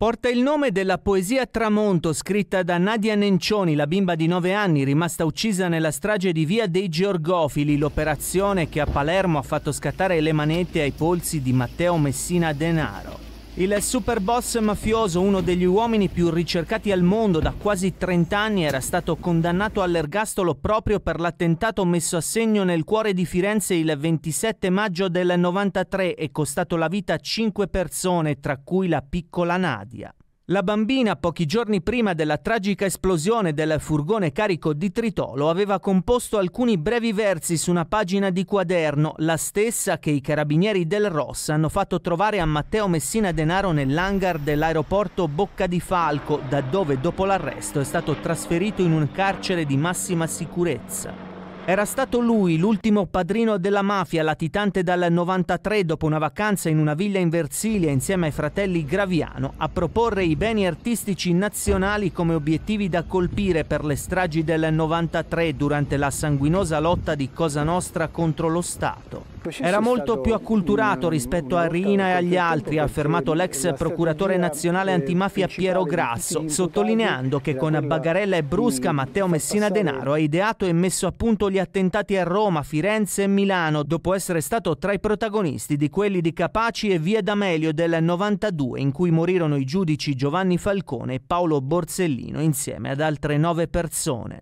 Porta il nome della poesia Tramonto scritta da Nadia Nencioni, la bimba di 9 anni rimasta uccisa nella strage di Via dei Georgofili, l'operazione che a Palermo ha fatto scattare le manette ai polsi di Matteo Messina Denaro. Il super boss mafioso, uno degli uomini più ricercati al mondo da quasi 30 anni, era stato condannato all'ergastolo proprio per l'attentato messo a segno nel cuore di Firenze il 27 maggio del 93 e costato la vita a 5 persone, tra cui la piccola Nadia. La bambina, pochi giorni prima della tragica esplosione del furgone carico di tritolo, aveva composto alcuni brevi versi su una pagina di quaderno, la stessa che i carabinieri del Ross hanno fatto trovare a Matteo Messina Denaro nell'hangar dell'aeroporto Bocca di Falco, da dove dopo l'arresto è stato trasferito in un carcere di massima sicurezza. Era stato lui l'ultimo padrino della mafia latitante dal 93 dopo una vacanza in una villa in Versilia insieme ai fratelli Graviano a proporre i beni artistici nazionali come obiettivi da colpire per le stragi del 93 durante la sanguinosa lotta di Cosa Nostra contro lo Stato. Era molto più acculturato rispetto a Rina e agli altri, ha affermato l'ex procuratore nazionale antimafia Piero Grasso, sottolineando che con Bagarella e Brusca Matteo Messina Denaro ha ideato e messo a punto gli gli attentati a Roma, Firenze e Milano, dopo essere stato tra i protagonisti di quelli di Capaci e Via D'Amelio del 92, in cui morirono i giudici Giovanni Falcone e Paolo Borsellino insieme ad altre nove persone.